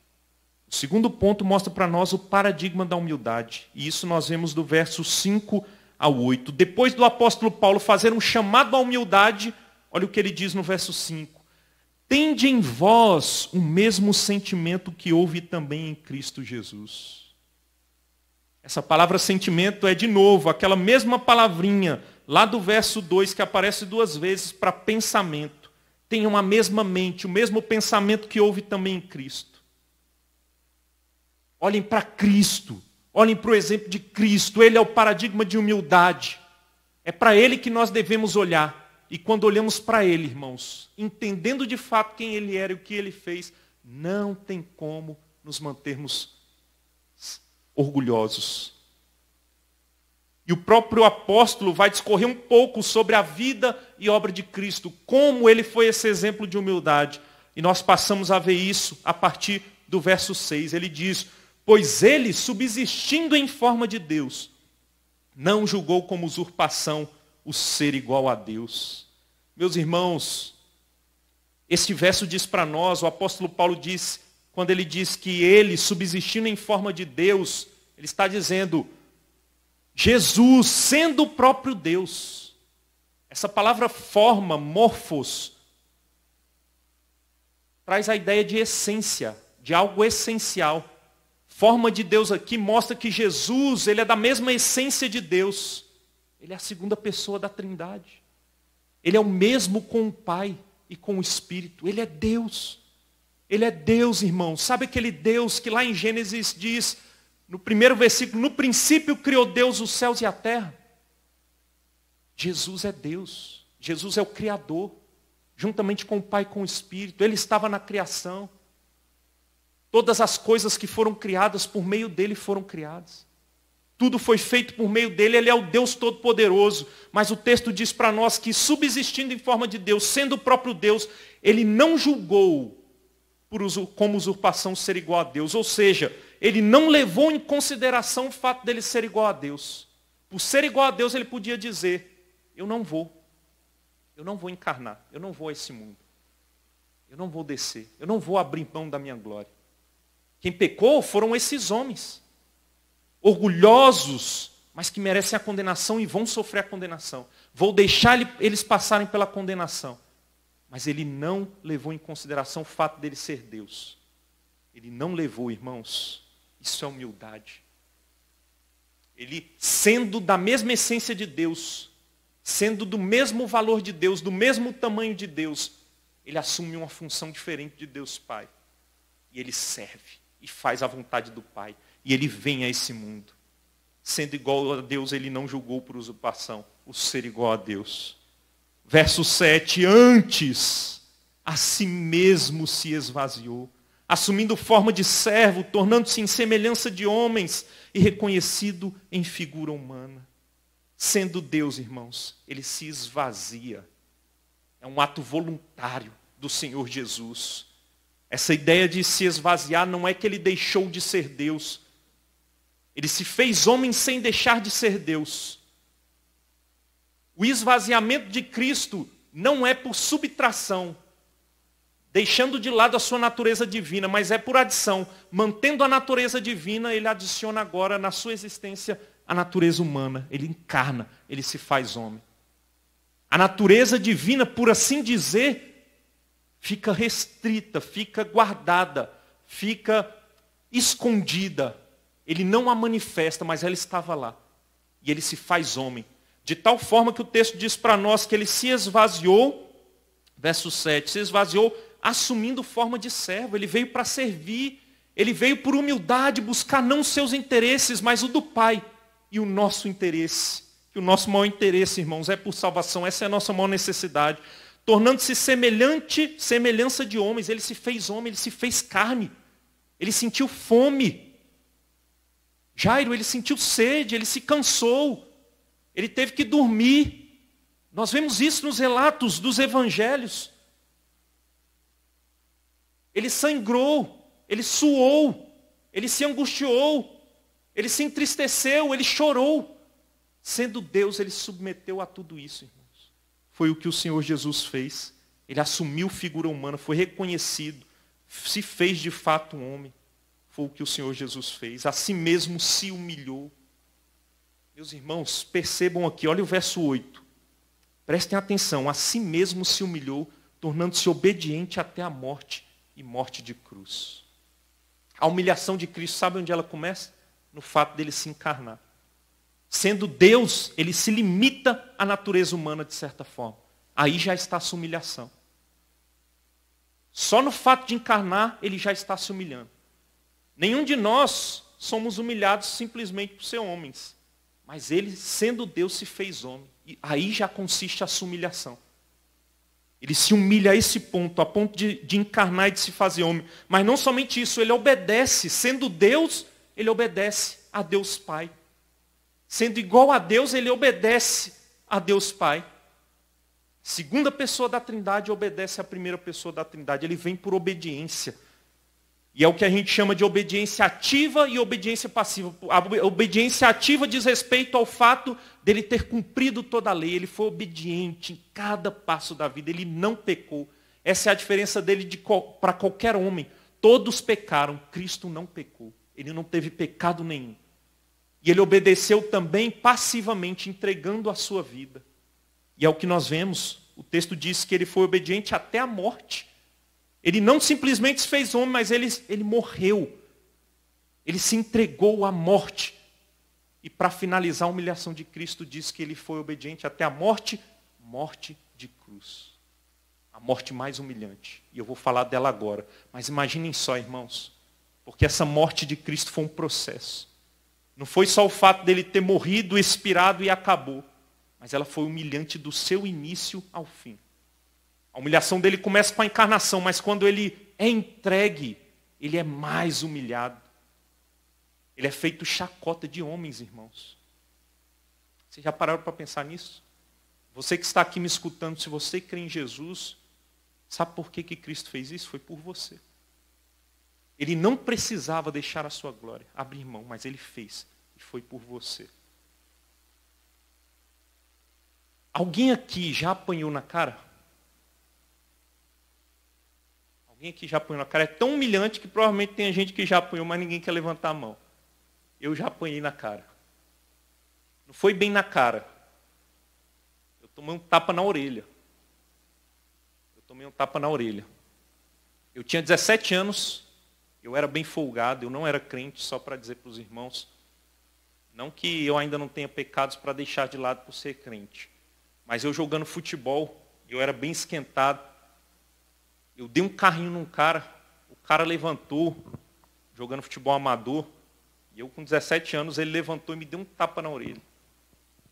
O segundo ponto mostra para nós o paradigma da humildade. E isso nós vemos do verso 5 ao 8. Depois do apóstolo Paulo fazer um chamado à humildade, olha o que ele diz no verso 5 tende em vós o mesmo sentimento que houve também em Cristo Jesus. Essa palavra sentimento é, de novo, aquela mesma palavrinha lá do verso 2 que aparece duas vezes para pensamento. Tenham a mesma mente, o mesmo pensamento que houve também em Cristo. Olhem para Cristo, olhem para o exemplo de Cristo, ele é o paradigma de humildade. É para ele que nós devemos olhar. E quando olhamos para ele, irmãos, entendendo de fato quem ele era e o que ele fez, não tem como nos mantermos orgulhosos. E o próprio apóstolo vai discorrer um pouco sobre a vida e obra de Cristo, como ele foi esse exemplo de humildade. E nós passamos a ver isso a partir do verso 6. Ele diz: Pois ele, subsistindo em forma de Deus, não julgou como usurpação o ser igual a Deus. Meus irmãos, esse verso diz para nós, o apóstolo Paulo diz, quando ele diz que ele, subsistindo em forma de Deus, ele está dizendo, Jesus, sendo o próprio Deus. Essa palavra forma, morfos, traz a ideia de essência, de algo essencial. Forma de Deus aqui mostra que Jesus, ele é da mesma essência de Deus. Ele é a segunda pessoa da Trindade. Ele é o mesmo com o Pai e com o Espírito. Ele é Deus. Ele é Deus, irmão. Sabe aquele Deus que lá em Gênesis diz, no primeiro versículo, no princípio criou Deus os céus e a terra? Jesus é Deus. Jesus é o Criador, juntamente com o Pai e com o Espírito. Ele estava na criação. Todas as coisas que foram criadas por meio dele foram criadas tudo foi feito por meio dele, ele é o Deus Todo-Poderoso. Mas o texto diz para nós que, subsistindo em forma de Deus, sendo o próprio Deus, ele não julgou por usur como usurpação ser igual a Deus. Ou seja, ele não levou em consideração o fato dele ser igual a Deus. Por ser igual a Deus, ele podia dizer: Eu não vou, eu não vou encarnar, eu não vou a esse mundo, eu não vou descer, eu não vou abrir mão da minha glória. Quem pecou foram esses homens orgulhosos, mas que merecem a condenação e vão sofrer a condenação. Vou deixar eles passarem pela condenação. Mas ele não levou em consideração o fato dele ser Deus. Ele não levou, irmãos. Isso é humildade. Ele, sendo da mesma essência de Deus, sendo do mesmo valor de Deus, do mesmo tamanho de Deus, ele assume uma função diferente de Deus Pai. E ele serve e faz a vontade do Pai. E ele vem a esse mundo. Sendo igual a Deus, ele não julgou por usurpação o ser igual a Deus. Verso 7: Antes, a si mesmo se esvaziou, assumindo forma de servo, tornando-se em semelhança de homens e reconhecido em figura humana. Sendo Deus, irmãos, ele se esvazia. É um ato voluntário do Senhor Jesus. Essa ideia de se esvaziar não é que ele deixou de ser Deus, ele se fez homem sem deixar de ser Deus. O esvaziamento de Cristo não é por subtração, deixando de lado a sua natureza divina, mas é por adição. Mantendo a natureza divina, ele adiciona agora na sua existência a natureza humana. Ele encarna, ele se faz homem. A natureza divina, por assim dizer, fica restrita, fica guardada, fica escondida ele não a manifesta, mas ela estava lá. E ele se faz homem. De tal forma que o texto diz para nós que ele se esvaziou, verso 7, se esvaziou assumindo forma de servo. Ele veio para servir. Ele veio por humildade buscar não seus interesses, mas o do Pai. E o nosso interesse. o nosso maior interesse, irmãos, é por salvação. Essa é a nossa maior necessidade. Tornando-se semelhante, semelhança de homens. Ele se fez homem, ele se fez carne. Ele sentiu fome. Jairo, ele sentiu sede, ele se cansou, ele teve que dormir. Nós vemos isso nos relatos dos evangelhos. Ele sangrou, ele suou, ele se angustiou, ele se entristeceu, ele chorou. Sendo Deus, ele submeteu a tudo isso, irmãos. Foi o que o Senhor Jesus fez. Ele assumiu figura humana, foi reconhecido, se fez de fato um homem foi o que o Senhor Jesus fez. A si mesmo se humilhou. Meus irmãos, percebam aqui, olha o verso 8. Prestem atenção, a si mesmo se humilhou, tornando-se obediente até a morte e morte de cruz. A humilhação de Cristo, sabe onde ela começa? No fato dele se encarnar. Sendo Deus, ele se limita à natureza humana de certa forma. Aí já está a sua humilhação. Só no fato de encarnar, ele já está se humilhando. Nenhum de nós somos humilhados simplesmente por ser homens. Mas ele, sendo Deus, se fez homem. E aí já consiste a sua humilhação. Ele se humilha a esse ponto, a ponto de, de encarnar e de se fazer homem. Mas não somente isso, ele obedece. Sendo Deus, ele obedece a Deus Pai. Sendo igual a Deus, ele obedece a Deus Pai. Segunda pessoa da Trindade obedece à primeira pessoa da Trindade. Ele vem por obediência. E é o que a gente chama de obediência ativa e obediência passiva. A obediência ativa diz respeito ao fato dele ter cumprido toda a lei, ele foi obediente em cada passo da vida, ele não pecou. Essa é a diferença dele de, para qualquer homem. Todos pecaram, Cristo não pecou. Ele não teve pecado nenhum. E ele obedeceu também passivamente, entregando a sua vida. E é o que nós vemos. O texto diz que ele foi obediente até a morte ele não simplesmente se fez homem, mas ele, ele morreu. Ele se entregou à morte. E para finalizar a humilhação de Cristo, diz que ele foi obediente até a morte, morte de cruz. A morte mais humilhante. E eu vou falar dela agora. Mas imaginem só, irmãos. Porque essa morte de Cristo foi um processo. Não foi só o fato dele ter morrido, expirado e acabou. Mas ela foi humilhante do seu início ao fim. A humilhação dele começa com a encarnação, mas quando ele é entregue, ele é mais humilhado. Ele é feito chacota de homens, irmãos. Vocês já pararam para pensar nisso? Você que está aqui me escutando, se você crê em Jesus, sabe por que, que Cristo fez isso? Foi por você. Ele não precisava deixar a sua glória, abrir mão, mas ele fez. E foi por você. Alguém aqui já apanhou na cara? Ninguém aqui já apanhou na cara. É tão humilhante que provavelmente tem gente que já apanhou, mas ninguém quer levantar a mão. Eu já apanhei na cara. Não foi bem na cara. Eu tomei um tapa na orelha. Eu tomei um tapa na orelha. Eu tinha 17 anos, eu era bem folgado, eu não era crente, só para dizer para os irmãos. Não que eu ainda não tenha pecados para deixar de lado por ser crente. Mas eu jogando futebol, eu era bem esquentado eu dei um carrinho num cara, o cara levantou, jogando futebol amador, e eu com 17 anos, ele levantou e me deu um tapa na orelha.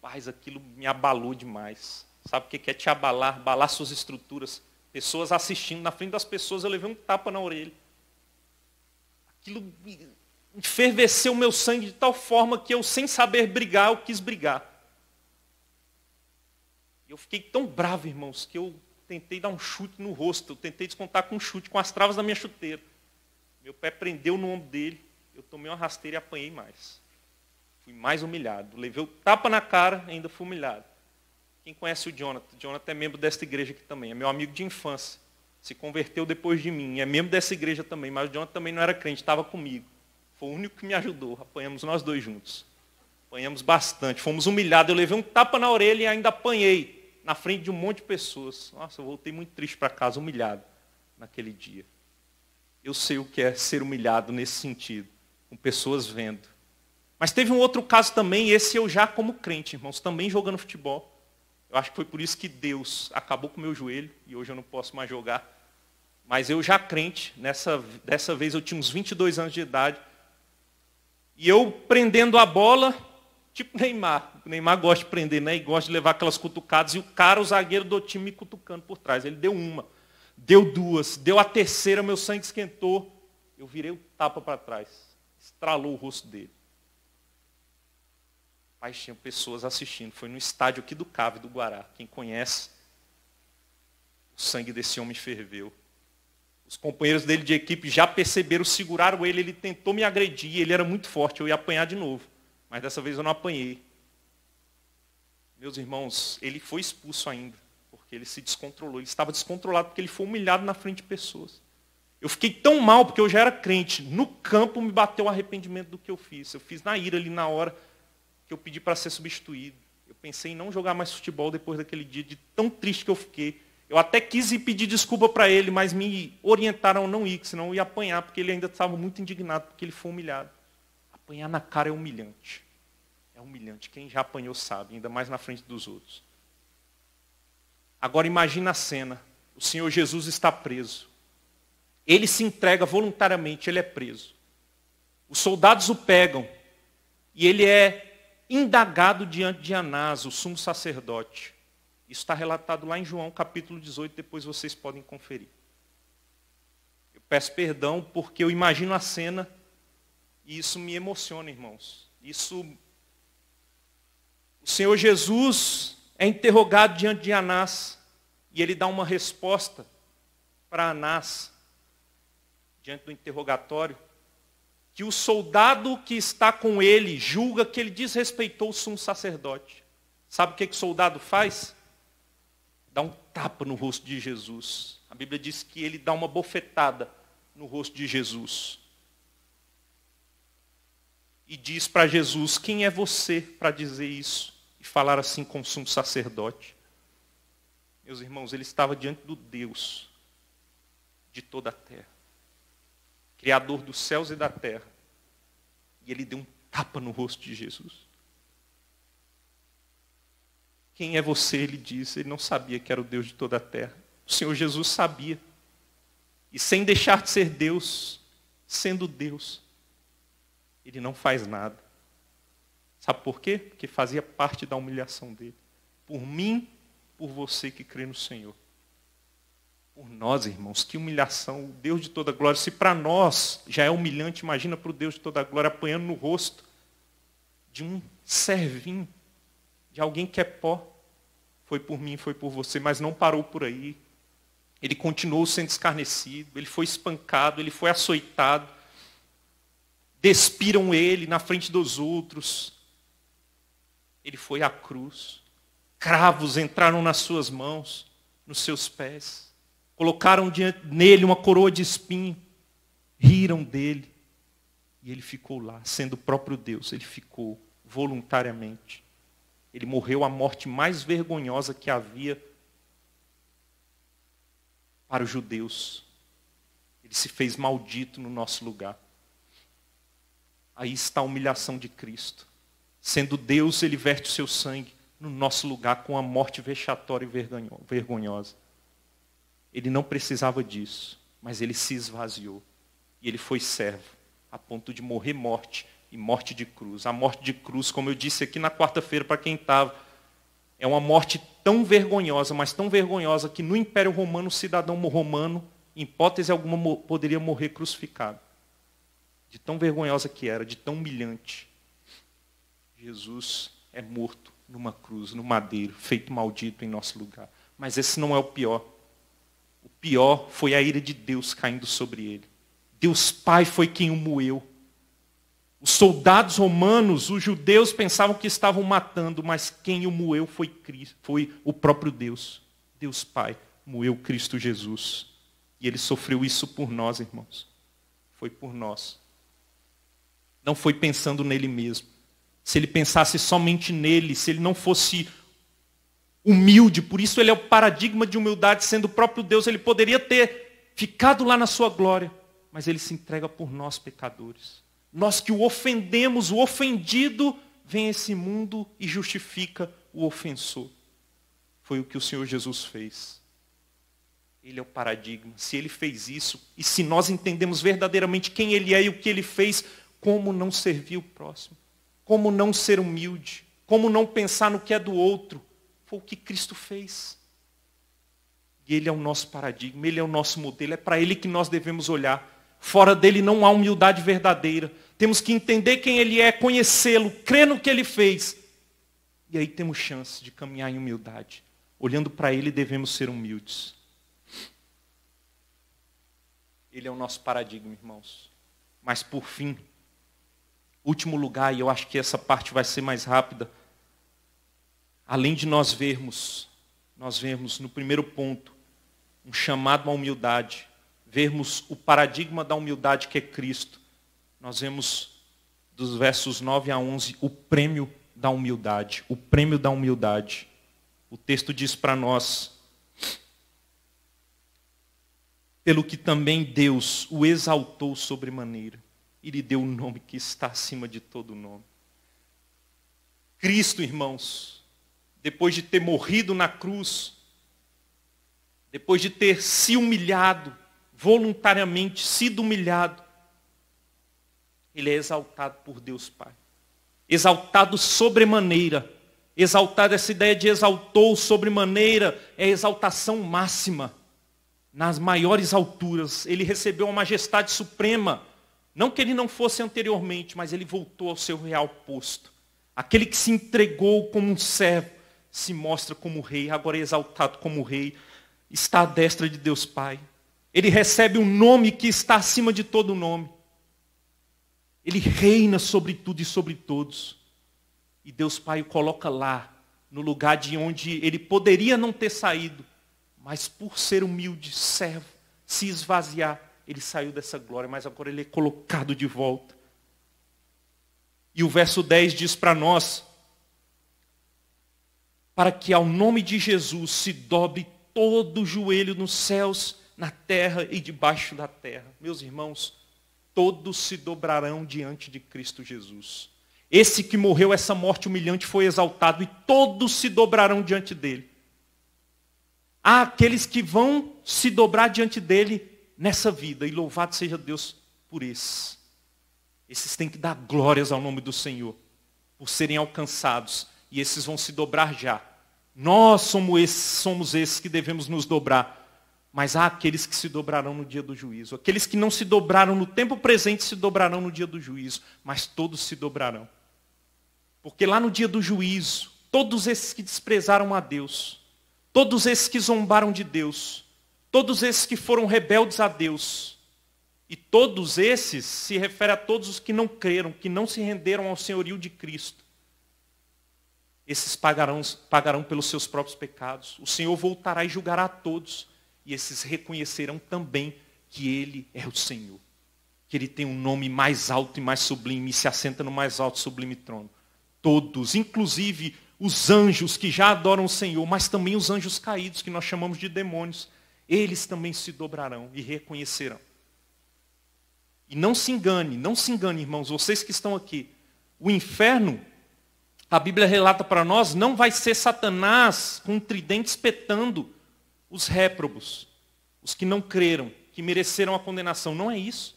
Paz, aquilo me abalou demais. Sabe o que é te abalar? Abalar suas estruturas. Pessoas assistindo, na frente das pessoas eu levei um tapa na orelha. Aquilo enferveceu o meu sangue de tal forma que eu, sem saber brigar, eu quis brigar. Eu fiquei tão bravo, irmãos, que eu tentei dar um chute no rosto, eu tentei descontar com um chute, com as travas da minha chuteira. Meu pé prendeu no ombro dele, eu tomei uma rasteira e apanhei mais. Fui mais humilhado. Levei o tapa na cara, ainda fui humilhado. Quem conhece o Jonathan? Jonathan é membro desta igreja aqui também, é meu amigo de infância. Se converteu depois de mim, é membro dessa igreja também, mas o Jonathan também não era crente, estava comigo. Foi o único que me ajudou, apanhamos nós dois juntos. Apanhamos bastante, fomos humilhados. Eu levei um tapa na orelha e ainda apanhei na frente de um monte de pessoas. Nossa, eu voltei muito triste para casa, humilhado naquele dia. Eu sei o que é ser humilhado nesse sentido, com pessoas vendo. Mas teve um outro caso também, esse eu já como crente, irmãos, também jogando futebol. Eu acho que foi por isso que Deus acabou com o meu joelho e hoje eu não posso mais jogar. Mas eu já crente, nessa, dessa vez eu tinha uns 22 anos de idade. E eu prendendo a bola, Tipo Neymar. O Neymar gosta de prender, né? E gosta de levar aquelas cutucadas. E o cara, o zagueiro do time, me cutucando por trás. Ele deu uma, deu duas, deu a terceira, meu sangue esquentou. Eu virei o tapa para trás. Estralou o rosto dele. Mas tinha pessoas assistindo. Foi no estádio aqui do Cave do Guará. Quem conhece, o sangue desse homem ferveu. Os companheiros dele de equipe já perceberam, seguraram ele, ele tentou me agredir, ele era muito forte, eu ia apanhar de novo. Mas dessa vez eu não apanhei. Meus irmãos, ele foi expulso ainda, porque ele se descontrolou. Ele estava descontrolado porque ele foi humilhado na frente de pessoas. Eu fiquei tão mal porque eu já era crente. No campo me bateu o arrependimento do que eu fiz. Eu fiz na ira ali na hora que eu pedi para ser substituído. Eu pensei em não jogar mais futebol depois daquele dia, de tão triste que eu fiquei. Eu até quis ir pedir desculpa para ele, mas me orientaram a não ir, senão eu ia apanhar, porque ele ainda estava muito indignado, porque ele foi humilhado. Apanhar na cara é humilhante. É humilhante. Quem já apanhou sabe, ainda mais na frente dos outros. Agora imagina a cena. O Senhor Jesus está preso. Ele se entrega voluntariamente, ele é preso. Os soldados o pegam e ele é indagado diante de Anás, o sumo sacerdote. Isso está relatado lá em João capítulo 18, depois vocês podem conferir. Eu peço perdão porque eu imagino a cena e isso me emociona, irmãos. Isso. O Senhor Jesus é interrogado diante de Anás. E ele dá uma resposta para Anás, diante do interrogatório, que o soldado que está com ele julga que ele desrespeitou o sumo sacerdote. Sabe o que, que o soldado faz? Dá um tapa no rosto de Jesus. A Bíblia diz que ele dá uma bofetada no rosto de Jesus e diz para Jesus: Quem é você para dizer isso? E falar assim com o sumo sacerdote. Meus irmãos, ele estava diante do Deus de toda a terra, Criador dos céus e da terra. E ele deu um tapa no rosto de Jesus. Quem é você? Ele disse. Ele não sabia que era o Deus de toda a terra. O Senhor Jesus sabia. E sem deixar de ser Deus, sendo Deus, ele não faz nada. Sabe por quê? Porque fazia parte da humilhação dele. Por mim, por você que crê no Senhor. Por nós, irmãos, que humilhação, o Deus de toda glória. Se para nós já é humilhante, imagina para o Deus de toda glória apanhando no rosto de um servinho, de alguém que é pó. Foi por mim, foi por você, mas não parou por aí. Ele continuou sendo escarnecido, ele foi espancado, ele foi açoitado, despiram ele na frente dos outros. Ele foi à cruz. Cravos entraram nas suas mãos, nos seus pés. Colocaram nele uma coroa de espinho. Riram dele. E ele ficou lá, sendo o próprio Deus. Ele ficou voluntariamente. Ele morreu a morte mais vergonhosa que havia para os judeus. Ele se fez maldito no nosso lugar. Aí está a humilhação de Cristo. Sendo Deus, ele verte o seu sangue no nosso lugar com a morte vexatória e vergonhosa. Ele não precisava disso, mas ele se esvaziou. E ele foi servo, a ponto de morrer morte e morte de cruz. A morte de cruz, como eu disse aqui na quarta-feira para quem estava, é uma morte tão vergonhosa, mas tão vergonhosa, que no Império Romano, o cidadão romano, em hipótese alguma, poderia morrer crucificado de tão vergonhosa que era, de tão humilhante. Jesus é morto numa cruz, no madeiro, feito maldito em nosso lugar. Mas esse não é o pior. O pior foi a ira de Deus caindo sobre ele. Deus Pai foi quem o moeu. Os soldados romanos, os judeus pensavam que estavam matando, mas quem o moeu foi, Cristo, foi o próprio Deus. Deus Pai moeu Cristo Jesus. E ele sofreu isso por nós, irmãos. Foi por nós não foi pensando nele mesmo. Se ele pensasse somente nele, se ele não fosse humilde, por isso ele é o paradigma de humildade, sendo o próprio Deus, ele poderia ter ficado lá na sua glória, mas ele se entrega por nós pecadores. Nós que o ofendemos, o ofendido vem a esse mundo e justifica o ofensor. Foi o que o Senhor Jesus fez. Ele é o paradigma. Se ele fez isso, e se nós entendemos verdadeiramente quem ele é e o que ele fez, como não servir o próximo? Como não ser humilde? Como não pensar no que é do outro? Foi o que Cristo fez. E Ele é o nosso paradigma, Ele é o nosso modelo, é para Ele que nós devemos olhar. Fora dele não há humildade verdadeira. Temos que entender quem Ele é, conhecê-lo, crer no que Ele fez. E aí temos chance de caminhar em humildade. Olhando para Ele, devemos ser humildes. Ele é o nosso paradigma, irmãos. Mas por fim, Último lugar, e eu acho que essa parte vai ser mais rápida. Além de nós vermos, nós vemos no primeiro ponto um chamado à humildade, vermos o paradigma da humildade que é Cristo. Nós vemos dos versos 9 a 11 o prêmio da humildade, o prêmio da humildade. O texto diz para nós: pelo que também Deus o exaltou sobremaneira e lhe deu o um nome que está acima de todo nome. Cristo, irmãos, depois de ter morrido na cruz, depois de ter se humilhado, voluntariamente sido humilhado, ele é exaltado por Deus Pai. Exaltado sobremaneira. Exaltado, essa ideia de exaltou sobremaneira é exaltação máxima. Nas maiores alturas, ele recebeu a majestade suprema não que ele não fosse anteriormente, mas ele voltou ao seu real posto. Aquele que se entregou como um servo se mostra como rei, agora é exaltado como rei, está à destra de Deus Pai. Ele recebe um nome que está acima de todo nome. Ele reina sobre tudo e sobre todos. E Deus Pai o coloca lá, no lugar de onde ele poderia não ter saído, mas por ser humilde, servo, se esvaziar, ele saiu dessa glória, mas agora ele é colocado de volta. E o verso 10 diz para nós: para que ao nome de Jesus se dobre todo o joelho nos céus, na terra e debaixo da terra. Meus irmãos, todos se dobrarão diante de Cristo Jesus. Esse que morreu essa morte humilhante foi exaltado e todos se dobrarão diante dele. Há aqueles que vão se dobrar diante dele nessa vida, e louvado seja Deus por esses. Esses têm que dar glórias ao nome do Senhor, por serem alcançados, e esses vão se dobrar já. Nós somos esses, somos esses que devemos nos dobrar. Mas há aqueles que se dobrarão no dia do juízo. Aqueles que não se dobraram no tempo presente se dobrarão no dia do juízo. Mas todos se dobrarão. Porque lá no dia do juízo, todos esses que desprezaram a Deus, todos esses que zombaram de Deus, Todos esses que foram rebeldes a Deus. E todos esses se refere a todos os que não creram, que não se renderam ao senhorio de Cristo. Esses pagarão, pagarão pelos seus próprios pecados. O Senhor voltará e julgará a todos. E esses reconhecerão também que Ele é o Senhor. Que Ele tem um nome mais alto e mais sublime, e se assenta no mais alto e sublime trono. Todos, inclusive os anjos que já adoram o Senhor, mas também os anjos caídos, que nós chamamos de demônios eles também se dobrarão e reconhecerão. E não se engane, não se engane, irmãos, vocês que estão aqui. O inferno, a Bíblia relata para nós, não vai ser Satanás com um tridente espetando os réprobos, os que não creram, que mereceram a condenação. Não é isso.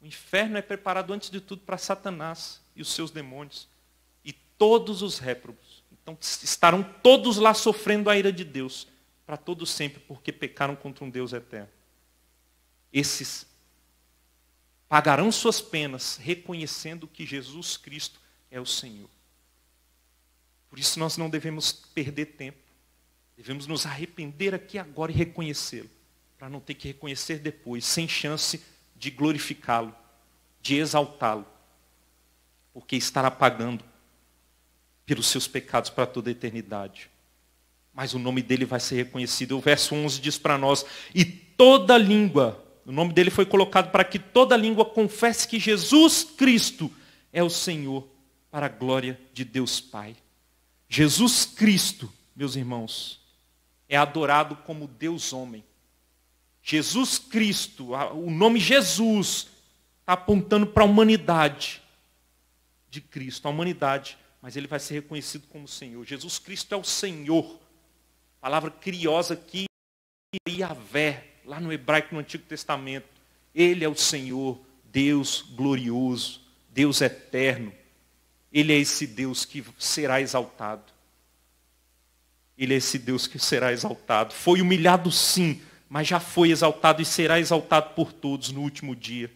O inferno é preparado antes de tudo para Satanás e os seus demônios e todos os réprobos. Então estarão todos lá sofrendo a ira de Deus para todo sempre, porque pecaram contra um Deus eterno. Esses pagarão suas penas reconhecendo que Jesus Cristo é o Senhor. Por isso nós não devemos perder tempo. Devemos nos arrepender aqui agora e reconhecê-lo, para não ter que reconhecer depois, sem chance de glorificá-lo, de exaltá-lo, porque estará pagando pelos seus pecados para toda a eternidade mas o nome dele vai ser reconhecido. O verso 11 diz para nós: E toda língua, o nome dele foi colocado para que toda língua confesse que Jesus Cristo é o Senhor, para a glória de Deus Pai. Jesus Cristo, meus irmãos, é adorado como Deus homem. Jesus Cristo, o nome Jesus, está apontando para a humanidade de Cristo, a humanidade, mas ele vai ser reconhecido como Senhor. Jesus Cristo é o Senhor a palavra criosa aqui, Iavé, lá no hebraico, no Antigo Testamento. Ele é o Senhor, Deus glorioso, Deus eterno. Ele é esse Deus que será exaltado. Ele é esse Deus que será exaltado. Foi humilhado sim, mas já foi exaltado e será exaltado por todos no último dia.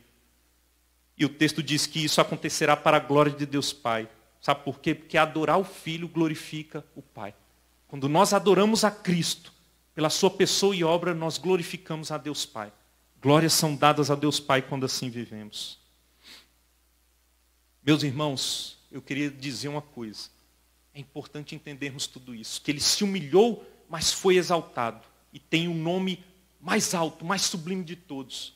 E o texto diz que isso acontecerá para a glória de Deus Pai. Sabe por quê? Porque adorar o Filho glorifica o Pai. Quando nós adoramos a Cristo, pela sua pessoa e obra, nós glorificamos a Deus Pai. Glórias são dadas a Deus Pai quando assim vivemos. Meus irmãos, eu queria dizer uma coisa. É importante entendermos tudo isso. Que ele se humilhou, mas foi exaltado. E tem o um nome mais alto, mais sublime de todos.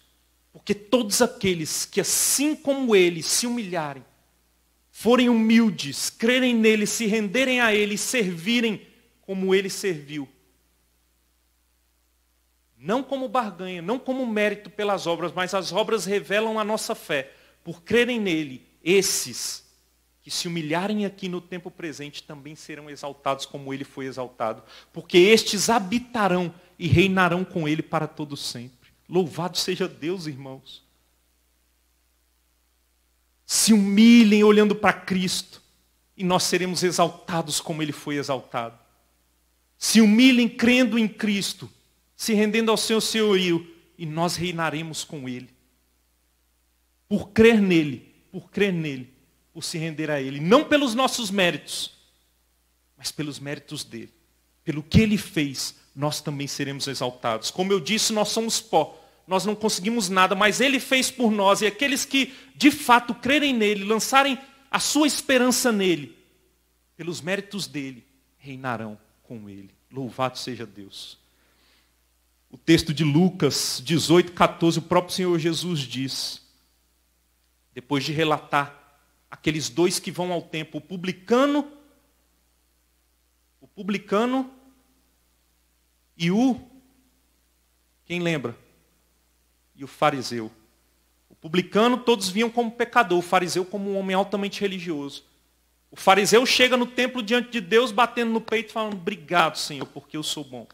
Porque todos aqueles que, assim como ele, se humilharem, forem humildes, crerem nele, se renderem a ele, servirem, como ele serviu. Não como barganha, não como mérito pelas obras, mas as obras revelam a nossa fé. Por crerem nele, esses que se humilharem aqui no tempo presente também serão exaltados como ele foi exaltado, porque estes habitarão e reinarão com ele para todo sempre. Louvado seja Deus, irmãos. Se humilhem olhando para Cristo e nós seremos exaltados como ele foi exaltado se humilhem crendo em Cristo, se rendendo ao seu senhorio, e nós reinaremos com Ele. Por crer nele, por crer nele, por se render a Ele. Não pelos nossos méritos, mas pelos méritos dele. Pelo que Ele fez, nós também seremos exaltados. Como eu disse, nós somos pó. Nós não conseguimos nada, mas Ele fez por nós. E aqueles que de fato crerem nele, lançarem a sua esperança nele, pelos méritos dele, reinarão com ele. Louvado seja Deus. O texto de Lucas 18, 14, o próprio Senhor Jesus diz, depois de relatar aqueles dois que vão ao templo, o publicano, o publicano e o, quem lembra? E o fariseu. O publicano todos vinham como pecador, o fariseu como um homem altamente religioso. O fariseu chega no templo diante de Deus, batendo no peito, falando: Obrigado, Senhor, porque eu sou bom.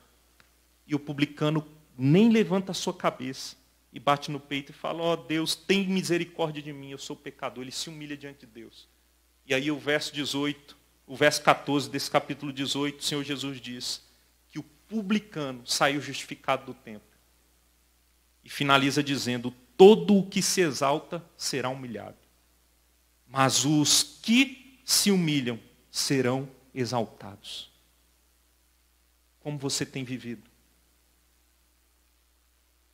E o publicano nem levanta a sua cabeça e bate no peito e fala: Ó oh, Deus, tem misericórdia de mim, eu sou pecador. Ele se humilha diante de Deus. E aí o verso 18, o verso 14 desse capítulo 18, o Senhor Jesus diz que o publicano saiu justificado do templo. E finaliza dizendo: Todo o que se exalta será humilhado. Mas os que se humilham serão exaltados. Como você tem vivido?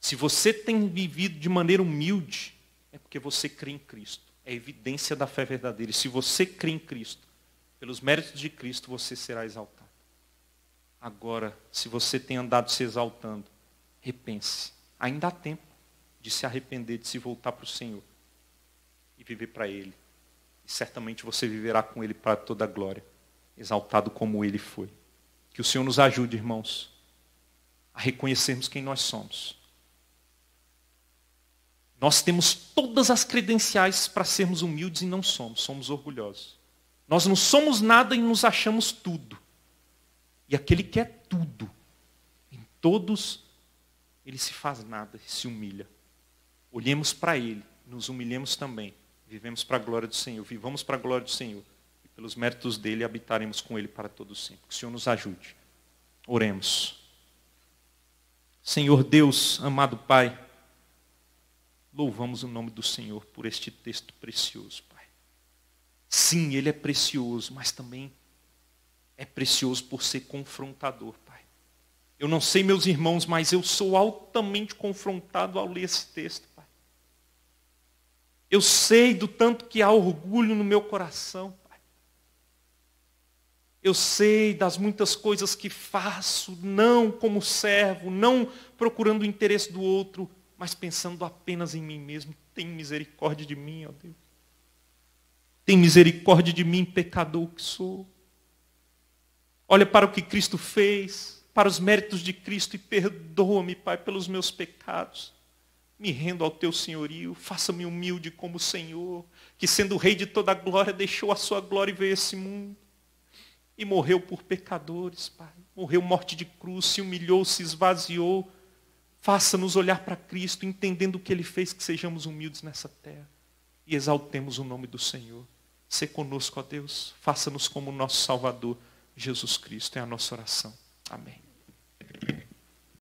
Se você tem vivido de maneira humilde, é porque você crê em Cristo. É evidência da fé verdadeira. E se você crê em Cristo, pelos méritos de Cristo, você será exaltado. Agora, se você tem andado se exaltando, repense. Ainda há tempo de se arrepender, de se voltar para o Senhor e viver para Ele certamente você viverá com Ele para toda a glória, exaltado como Ele foi. Que o Senhor nos ajude, irmãos, a reconhecermos quem nós somos. Nós temos todas as credenciais para sermos humildes e não somos, somos orgulhosos. Nós não somos nada e nos achamos tudo. E aquele que é tudo, em todos, ele se faz nada, se humilha. Olhemos para ele, nos humilhemos também Vivemos para a glória do Senhor, vivamos para a glória do Senhor. E pelos méritos dele habitaremos com ele para todo sempre. Que o Senhor nos ajude. Oremos. Senhor Deus, amado Pai, louvamos o nome do Senhor por este texto precioso, Pai. Sim, ele é precioso, mas também é precioso por ser confrontador, Pai. Eu não sei, meus irmãos, mas eu sou altamente confrontado ao ler esse texto. Eu sei do tanto que há orgulho no meu coração, Pai. Eu sei das muitas coisas que faço, não como servo, não procurando o interesse do outro, mas pensando apenas em mim mesmo. Tem misericórdia de mim, ó Deus. Tem misericórdia de mim, pecador que sou. Olha para o que Cristo fez, para os méritos de Cristo e perdoa-me, Pai, pelos meus pecados me rendo ao teu senhorio, faça-me humilde como o Senhor, que sendo rei de toda a glória, deixou a sua glória e veio a esse mundo. E morreu por pecadores, Pai. Morreu morte de cruz, se humilhou, se esvaziou. Faça-nos olhar para Cristo, entendendo o que Ele fez, que sejamos humildes nessa terra. E exaltemos o nome do Senhor. Se conosco, ó Deus. Faça-nos como o nosso Salvador, Jesus Cristo. É a nossa oração. Amém.